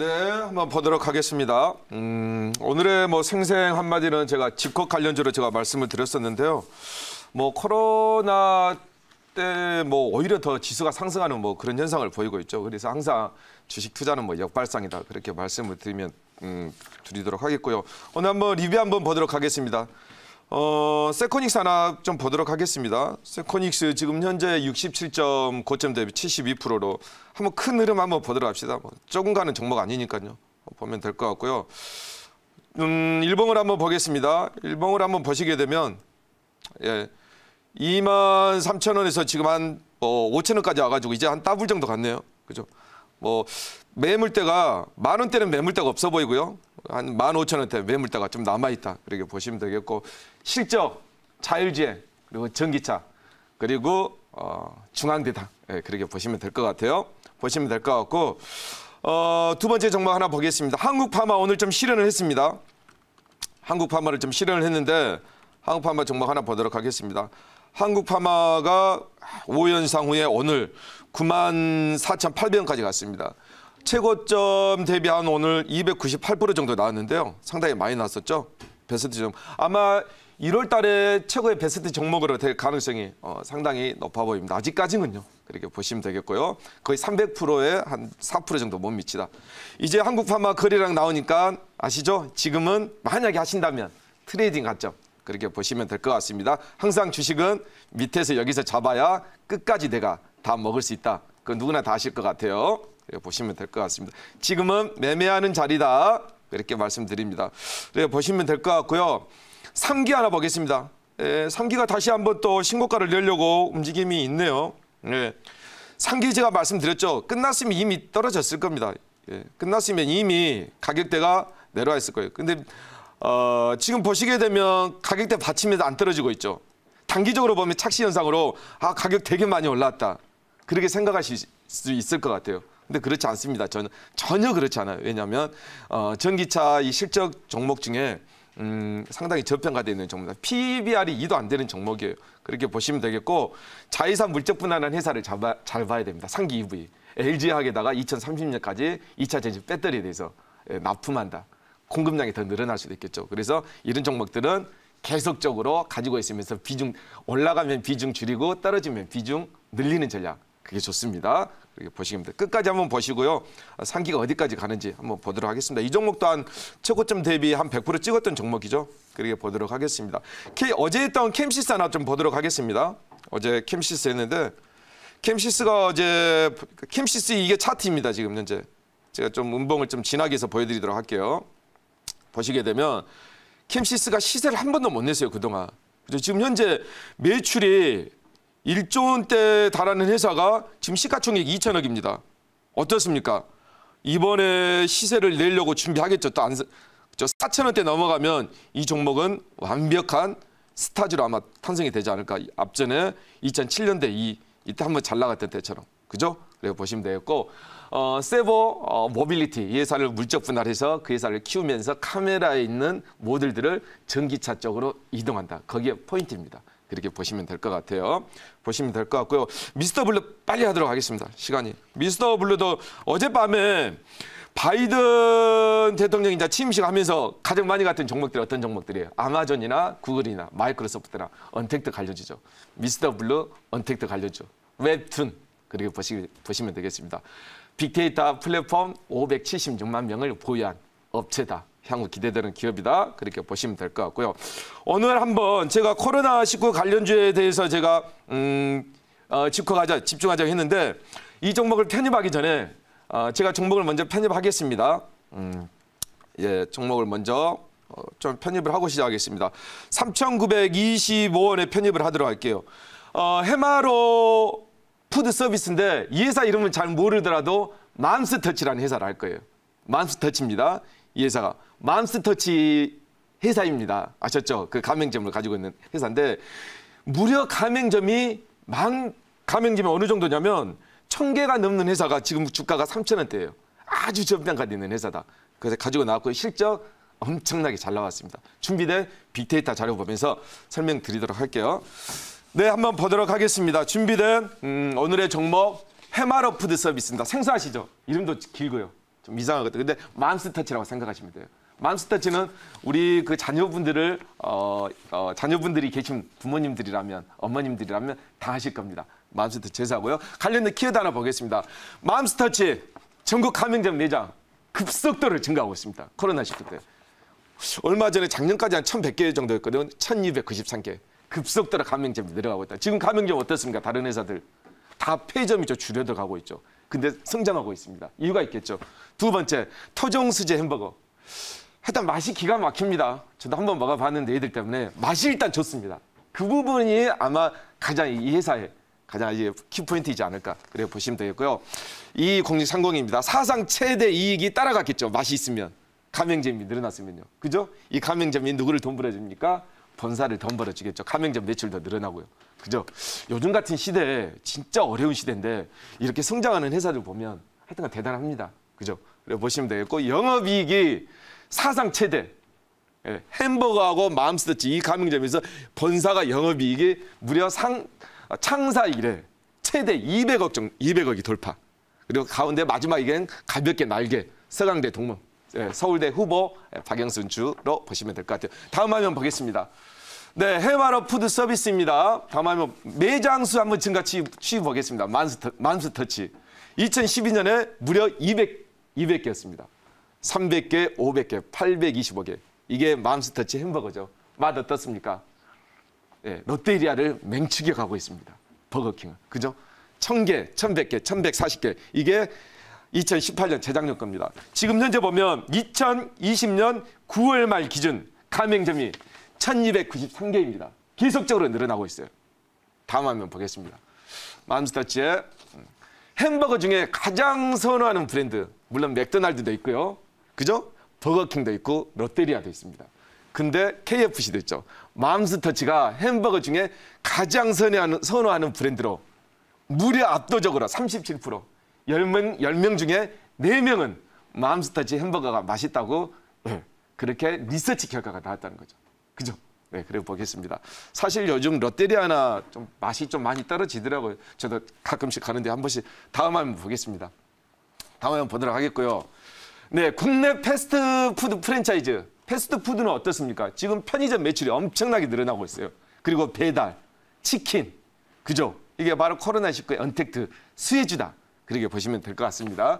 네, 한번 보도록 하겠습니다. 음, 오늘의 뭐 생생 한마디는 제가 집콕 관련주로 제가 말씀을 드렸었는데요. 뭐 코로나 때 뭐 오히려 더 지수가 상승하는 뭐 그런 현상을 보이고 있죠. 그래서 항상 주식 투자는 뭐 역발상이다 그렇게 말씀을 드리면 음, 드리도록 하겠고요. 오늘 한번 리뷰 한번 보도록 하겠습니다. 어, 세코닉스 하나 좀 보도록 하겠습니다. 세코닉스 지금 현재 67점 고점 대비 72%로 한번 큰 흐름 한번 보도록 합시다. 뭐 조금 가는 종목 아니니까요. 뭐 보면 될 것 같고요. 음, 일봉을 한번 보겠습니다. 일봉을 한번 보시게 되면 예. 2만 3천 원에서 지금 한 어, 5천 원까지 와가지고 이제 한 더블 정도 갔네요. 그죠? 뭐 매물대가 만 원대는 매물대가 없어 보이고요. 한 15,000원대 매물대가 좀 남아있다. 그렇게 보시면 되겠고 실적, 자율주행, 그리고 전기차, 그리고 어, 중앙배당 예, 그렇게 보시면 될 것 같아요. 보시면 될 것 같고 어, 두 번째 정보 하나 보겠습니다. 한국파마 오늘 좀 실현을 했습니다. 한국파마를 좀 실현을 했는데 한국파마 정보 하나 보도록 하겠습니다. 한국파마가 5연상 후에 오늘 9만 4,800원까지 갔습니다. 최고점 대비 한 오늘 298% 정도 나왔는데요. 상당히 많이 났었죠. 베스트 종 아마 1월 달에 최고의 베스트 종목으로 될 가능성이 어, 상당히 높아 보입니다. 아직까지는요. 그렇게 보시면 되겠고요. 거의 300%에 한 4% 정도 못 미치다. 이제 한국 판마거리량 나오니까 아시죠? 지금은 만약에 하신다면 트레이딩 가점 그렇게 보시면 될 것 같습니다. 항상 주식은 밑에서 여기서 잡아야 끝까지 내가 다 먹을 수 있다. 그 누구나 다 아실 것 같아요. 예, 보시면 될 것 같습니다. 지금은 매매하는 자리다. 이렇게 말씀드립니다. 예, 보시면 될 것 같고요. 3기 하나 보겠습니다. 예, 3기가 다시 한번 또 신고가를 열려고 움직임이 있네요. 예. 3기 제가 말씀드렸죠. 끝났으면 이미 떨어졌을 겁니다. 예, 끝났으면 이미 가격대가 내려와 있을 거예요. 근데 어, 지금 보시게 되면 가격대 받침에도 안 떨어지고 있죠. 단기적으로 보면 착시 현상으로 아 가격 되게 많이 올랐다. 그렇게 생각하실 수 있을 것 같아요. 근데 그렇지 않습니다. 저는 전혀 그렇지 않아요. 왜냐하면 어, 전기차 이 실적 종목 중에 음, 상당히 저평가되어 있는 종목입니다. PBR이 2도 안 되는 종목이에요. 그렇게 보시면 되겠고 자회산 물적분할한 회사를 잡아, 잘 봐야 됩니다. 상기 EV. LG화학에다가 2030년까지 2차 전지 배터리에 대해서 예, 납품한다. 공급량이 더 늘어날 수도 있겠죠. 그래서 이런 종목들은 계속적으로 가지고 있으면서 비중 올라가면 비중 줄이고 떨어지면 비중 늘리는 전략 그게 좋습니다. 이렇게 보시면 됩 끝까지 한번 보시고요. 상기가 어디까지 가는지 한번 보도록 하겠습니다. 이 종목 또한 최고점 대비 한 100% 찍었던 종목이죠. 그렇게 보도록 하겠습니다. 어제 했던 캠시스 하나 좀 보도록 하겠습니다. 어제 캠시스 했는데 캠시스가 어제 캠시스 이게 차트입니다. 지금 현재 제가 좀 음봉을 좀 진하게 해서 보여드리도록 할게요. 보시게 되면 캠시스가 시세를 한 번도 못 냈어요 그동안. 그죠? 지금 현재 매출이 1조 원대에 달하는 회사가 지금 시가총액 2천억입니다. 어떻습니까? 이번에 시세를 내려고 준비하겠죠. 또 안, 저 4천 원대 넘어가면 이 종목은 완벽한 스타즈로 아마 탄생이 되지 않을까. 앞전에 2007년대 이 이때 한번 잘 나갔던 때처럼 그죠? 그래 보시면 되겠고 어, 세버 어, 모빌리티 이 회사를 물적 분할해서 그 회사를 키우면서 카메라에 있는 모델들을 전기차 쪽으로 이동한다. 거기에 포인트입니다. 이렇게 보시면 될 것 같아요. 보시면 될 것 같고요. 미스터 블루 빨리 하도록 하겠습니다. 시간이. 미스터 블루도 어젯밤에 바이든 대통령이 이제 취임식하면서 가장 많이 갔던 종목들이 어떤 종목들이에요? 아마존이나 구글이나 마이크로소프트나 언택트 관련주죠. 미스터 블루 언택트 관련주. 웹툰 그렇게 보시, 보시면 되겠습니다. 빅데이터 플랫폼 576만 명을 보유한 업체다. 향후 기대되는 기업이다. 그렇게 보시면 될 것 같고요. 오늘 한번 제가 코로나19 관련주에 대해서 제가 음, 어, 집콕하자, 집중하자 했는데 이 종목을 편입하기 전에 어, 제가 종목을 먼저 편입하겠습니다. 음, 예, 종목을 먼저 어, 좀 편입을 하고 시작하겠습니다. 3,925원에 편입을 하도록 할게요. 어, 해마로 푸드 서비스인데 이 회사 이름은 잘 모르더라도 만스터치라는 회사를 할 거예요. 만스터치입니다. 이 회사가 맘스터치 회사입니다. 아셨죠? 그 가맹점을 가지고 있는 회사인데 무려 가맹점이 만 가맹점이 어느 정도냐면 천 개가 넘는 회사가 지금 주가가 3천 원대예요. 아주 점장가 있는 회사다. 그래서 가지고 나왔고 실적 엄청나게 잘 나왔습니다. 준비된 빅데이터 자료 보면서 설명드리도록 할게요. 네, 한번 보도록 하겠습니다. 준비된 음, 오늘의 종목 해마로 푸드 서비스입니다. 생소하시죠? 이름도 길고요. 좀 이상하거든요. 근데 맘스터치라고 생각하시면 돼요. 맘스터치는 우리 그 자녀분들을 어, 어 자녀분들이 계신 부모님들이라면 어머님들이라면 다 하실 겁니다. 맘스터치 제사고요. 관련된 키워드 하나 보겠습니다. 맘스터치 전국 가맹점 매장 급속도로 증가하고 있습니다. 코로나 시대 때. 얼마 전에 작년까지 한 1,100개 정도였거든요. 1,293개. 급속도로 가맹점이 늘어가고 있다. 지금 가맹점 어떻습니까? 다른 회사들. 다 폐점이죠. 줄여들어가고 있죠. 근데 성장하고 있습니다. 이유가 있겠죠. 두 번째, 토종수제 햄버거. 일단 맛이 기가 막힙니다. 저도 한번 먹어봤는데 애들 때문에 맛이 일단 좋습니다. 그 부분이 아마 가장 이 회사의 가장 이제 키포인트이지 않을까 그래 보시면 되겠고요. 이 공직상공입니다. 사상 최대 이익이 따라갔겠죠. 맛이 있으면. 가맹점이 늘어났으면요. 그죠? 이 가맹점이 누구를 돈벌어줍니까? 본사를 덤벌어지겠죠. 가맹점 매출도 늘어나고요. 그죠? 요즘 같은 시대에 진짜 어려운 시대인데 이렇게 성장하는 회사들 보면 하여튼간 대단합니다. 그죠? 그래 보시면 되겠고 영업이익이 사상 최대. 예, 햄버거하고 맘스터치 이 가맹점에서 본사가 영업이익이 무려 상 창사 이래 최대 200억 정 200억이 돌파. 그리고 가운데 마지막이엔 가볍게 날개 서강대 동문 예, 서울대 후보 예, 박영순 주로 보시면 될 것 같아요. 다음 화면 보겠습니다. 네, 해바로 푸드 서비스입니다. 다음 화면 매장수 한번 증가 취입 보겠습니다. 만스터, 만스터치. 2012년에 무려 200, 200개였습니다. 300개, 500개, 825개. 이게 맘스터치 햄버거죠. 맛 어떻습니까? 예, 롯데리아를 맹추격가고 있습니다. 버거킹은. 그죠? 1000개, 1100개, 1140개. 이게 2018년 재작년 겁니다. 지금 현재 보면 2020년 9월 말 기준 가맹점이 1293개입니다. 계속적으로 늘어나고 있어요. 다음 화면 보겠습니다. 맘스터치의 햄버거 중에 가장 선호하는 브랜드 물론 맥도날드도 있고요. 그죠? 버거킹도 있고 롯데리아도 있습니다. 근데 KFC도 있죠. 맘스터치가 햄버거 중에 가장 선호하는, 선호하는 브랜드로 무려 압도적으로 열명1명 중에 네명은 맘스터치 햄버거가 맛있다고 예, 그렇게 리서치 결과가 나왔다는 거죠. 그죠? 네, 그래 보겠습니다. 사실 요즘 롯데리아나 좀 맛이 좀 많이 떨어지더라고요. 저도 가끔씩 가는데 한 번씩 다음 화면 보겠습니다. 다음 화면 보도록 하겠고요. 네, 국내 패스트푸드 프랜차이즈. 패스트푸드는 어떻습니까? 지금 편의점 매출이 엄청나게 늘어나고 있어요. 그리고 배달, 치킨, 그죠? 이게 바로 코로나19의 언택트, 수혜주다. 그렇게 보시면 될 것 같습니다.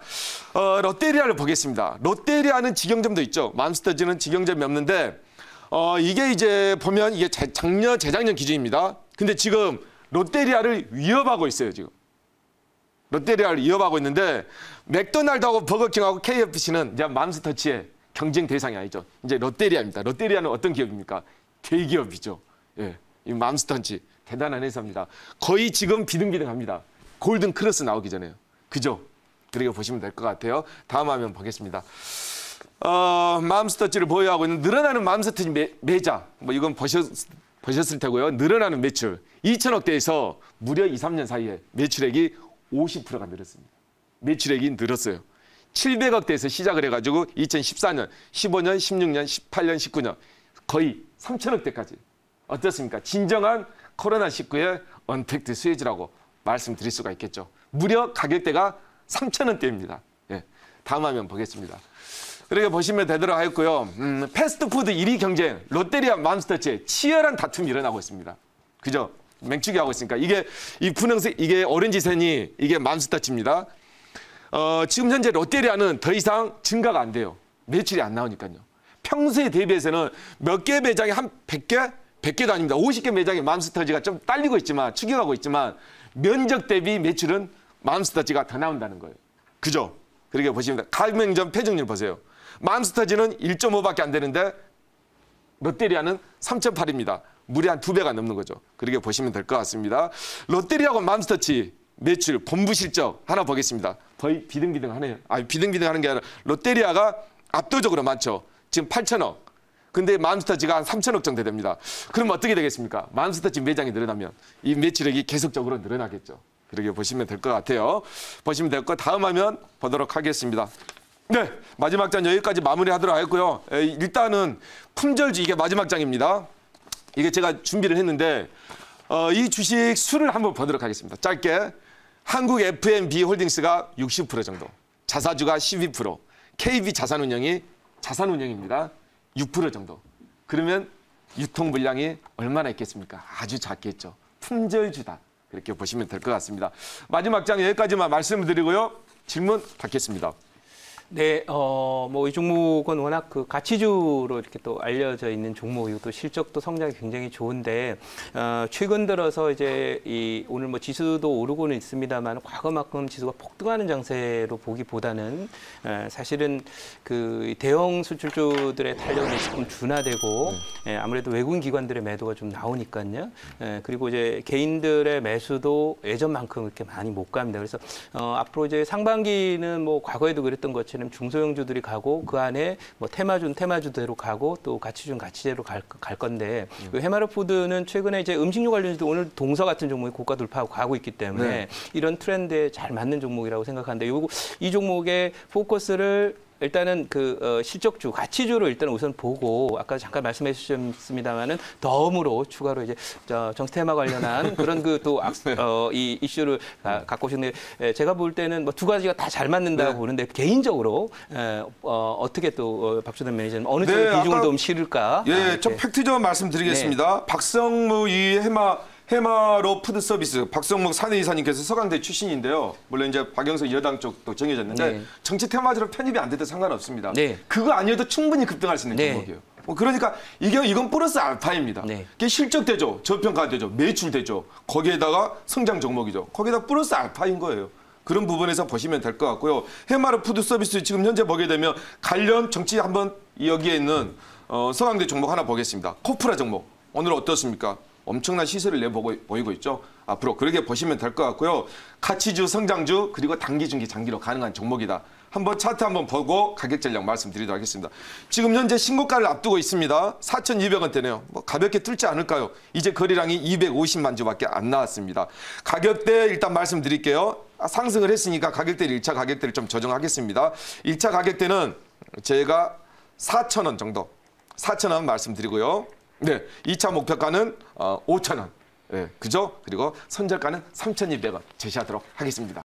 어, 롯데리아를 보겠습니다. 롯데리아는 직영점도 있죠. 맘스터즈는 직영점이 없는데 어, 이게 이제 보면 이게 재, 작년, 재작년 기준입니다. 근데 지금 롯데리아를 위협하고 있어요, 지금. 롯데리아를 위협하고 있는데 맥도날드하고 버거킹하고 KFC는 이제 맘스터치의 경쟁 대상이 아니죠. 이제 롯데리아입니다. 롯데리아는 어떤 기업입니까? 대기업이죠. 예. 이 맘스터치 대단한 회사입니다. 거의 지금 비등비등합니다. 골든 크로스 나오기 전에요. 그죠? 그렇게 보시면 될 것 같아요. 다음 화면 보겠습니다. 어, 맘스터치를 보유하고 있는 늘어나는 맘스터치 매, 매자. 뭐 이건 보셨, 보셨을 테고요. 늘어나는 매출. 2천억대에서 무려 2, 3년 사이에 매출액이 50%가 늘었습니다. 매출액이 늘었어요. 700억대에서 시작을 해가지고 2014년, 15년, 16년, 18년, 19년 거의 3천억대까지 어떻습니까? 진정한 코로나19의 언택트 수혜지라고 말씀드릴 수가 있겠죠. 무려 가격대가 3,000원대입니다. 예, 다음 화면 보겠습니다. 이렇게 보시면 되도록 하였고요. 음, 패스트푸드 1위 경쟁, 롯데리아 맘스터치의 치열한 다툼이 일어나고 있습니다. 그죠? 맹추기 하고 있으니까 이게 이 분홍색 이게 오렌지색이 이게 맘스터치입니다. 어, 지금 현재 롯데리아는 더 이상 증가가 안 돼요. 매출이 안 나오니까요. 평소에 대비해서는 몇 개 매장이 한 100개? 100개도 아닙니다. 50개 매장이 맘스터치가 좀 딸리고 있지만 추격하고 있지만 면적 대비 매출은 맘스터지가 다 나온다는 거예요. 그죠? 그렇게 그러니까 보시면 갈맹점 폐정률 보세요. 맘스터지는 1.5밖에 안 되는데 롯데리아는 3.8입니다. 무려 한 두배가 넘는 거죠. 그렇게 보시면 될 것 같습니다. 롯데리아하고 맘스터치 매출 본부 실적 하나 보겠습니다. 거의 비등비등하네요. 아니 비등비등하는 게 아니라 롯데리아가 압도적으로 많죠. 지금 8천억. 근데 맘스터치가 한 3천억 정도 됩니다. 그럼 어떻게 되겠습니까? 맘스터치 매장이 늘어나면 이 매출액이 계속적으로 늘어나겠죠. 그렇게 보시면 될 것 같아요. 보시면 될것 다음 화면 보도록 하겠습니다. 네, 마지막 장 여기까지 마무리하도록 하겠고요. 일단은 품절주 이게 마지막 장입니다. 이게 제가 준비를 했는데 어, 이 주식 수를 한번 보도록 하겠습니다. 짧게 한국 F&B 홀딩스가 60% 정도, 자사주가 12%, KB 자산운용이 자산운용입니다. 6% 정도. 그러면 유통 물량이 얼마나 있겠습니까? 아주 작겠죠. 품절주다. 그렇게 보시면 될 것 같습니다. 마지막 장 여기까지만 말씀드리고요. 질문 받겠습니다. 네, 어, 뭐, 이 종목은 워낙 그 가치주로 이렇게 또 알려져 있는 종목이고 또 실적도 성장이 굉장히 좋은데, 어, 최근 들어서 이제 이 오늘 뭐 지수도 오르고는 있습니다만 과거만큼 지수가 폭등하는 장세로 보기보다는 에, 어, 사실은 그 대형 수출주들의 탄력이 조금 둔화되고 에, 네. 예, 아무래도 외국인 기관들의 매도가 좀 나오니까요. 에, 예, 그리고 이제 개인들의 매수도 예전만큼 이렇게 많이 못 갑니다. 그래서 어, 앞으로 이제 상반기는 뭐 과거에도 그랬던 것처럼 되면 중소형주들이 가고 그 안에 뭐 테마주는 테마주대로 가고 또 가치주는 가치대로 갈, 갈 건데 음. 그 헤마르푸드는 최근에 이제 음식료 관련주도 오늘 동서 같은 종목이 고가 돌파하고 가고 있기 때문에 네. 이런 트렌드에 잘 맞는 종목이라고 생각하는데 요거 이 종목의 포커스를 일단은 그 어, 실적주, 가치주로 일단 우선 보고 아까 잠깐 말씀해 주셨습니다만은 덤으로 추가로 이제 정스 테마 관련한 그런 그또 네. 어, 이 이슈를 아, 갖고 오셨는데 예, 제가 볼 때는 뭐 두 가지가 다 잘 맞는다고 네. 보는데 개인적으로 에, 예, 어, 어떻게 또박준현 어, 매니저님 어느 정도 에 네, 비중을 좀 실을까? 예, 아, 저 예, 팩트 좀 말씀드리겠습니다. 네. 박성무 이 해마 해마로 푸드 서비스 박성목 사내 이사님께서 서강대 출신인데요. 물론 이제 박영석 여당 쪽도 정해졌는데 네. 정치 테마지로 편입이 안 돼도 상관없습니다. 네. 그거 아니어도 충분히 급등할 수 있는 네. 종목이에요. 뭐 그러니까 이게 이건 플러스 알파입니다. 네. 이게 실적 대조 저평가 대조 매출 대조 거기에다가 성장 종목이죠. 거기다 플러스 알파인 거예요. 그런 부분에서 보시면 될 것 같고요. 해마로 푸드 서비스 지금 현재 보게 되면 관련 정치 한번 여기에 있는 어, 서강대 종목 하나 보겠습니다. 코프라 종목 오늘 어떻습니까? 엄청난 시세를 내보고 보이고 있죠. 앞으로 그렇게 보시면 될 것 같고요. 가치주, 성장주 그리고 단기, 중기, 장기로 가능한 종목이다. 한번 차트 한번 보고 가격 전략 말씀드리도록 하겠습니다. 지금 현재 신고가를 앞두고 있습니다. 4,200원대네요. 뭐 가볍게 뚫지 않을까요? 이제 거래량이 250만 주밖에 안 나왔습니다. 가격대 일단 말씀드릴게요. 아, 상승을 했으니까 가격대를 1차 가격대를 좀 조정하겠습니다. 1차 가격대는 제가 4,000원 정도, 4,000원 말씀드리고요. 네, 2차 목표가는 어, 5,000원. 예, 그죠? 그리고 선절가는 3,200원 제시하도록 하겠습니다.